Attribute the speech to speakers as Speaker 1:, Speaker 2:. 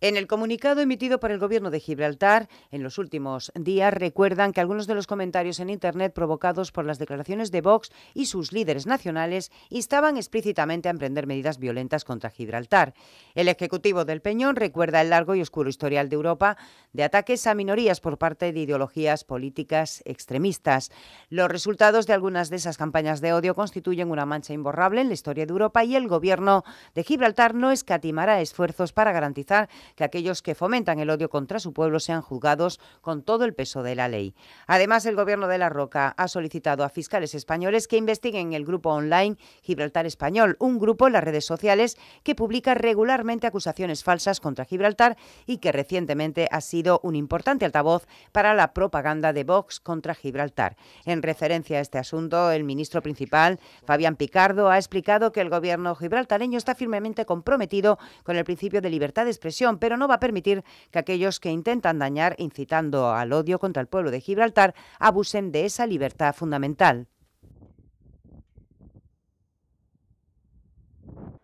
Speaker 1: En el comunicado emitido por el Gobierno de Gibraltar en los últimos días recuerdan que algunos de los comentarios en Internet provocados por las declaraciones de Vox y sus líderes nacionales instaban explícitamente a emprender medidas violentas contra Gibraltar. El Ejecutivo del Peñón recuerda el largo y oscuro historial de Europa de ataques a minorías por parte de ideologías políticas extremistas. Los resultados de algunas de esas campañas de odio constituyen una mancha imborrable en la historia de Europa y el Gobierno de Gibraltar no escatimará esfuerzos para garantizar que aquellos que fomentan el odio contra su pueblo sean juzgados con todo el peso de la ley. Además, el gobierno de La Roca ha solicitado a fiscales españoles que investiguen el grupo online Gibraltar Español, un grupo en las redes sociales que publica regularmente acusaciones falsas contra Gibraltar y que recientemente ha sido un importante altavoz para la propaganda de Vox contra Gibraltar. En referencia a este asunto, el ministro principal, Fabián Picardo, ha explicado que el gobierno gibraltareño está firmemente comprometido con el principio de libertad de expresión, pero no va a permitir que aquellos que intentan dañar incitando al odio contra el pueblo de Gibraltar abusen de esa libertad fundamental.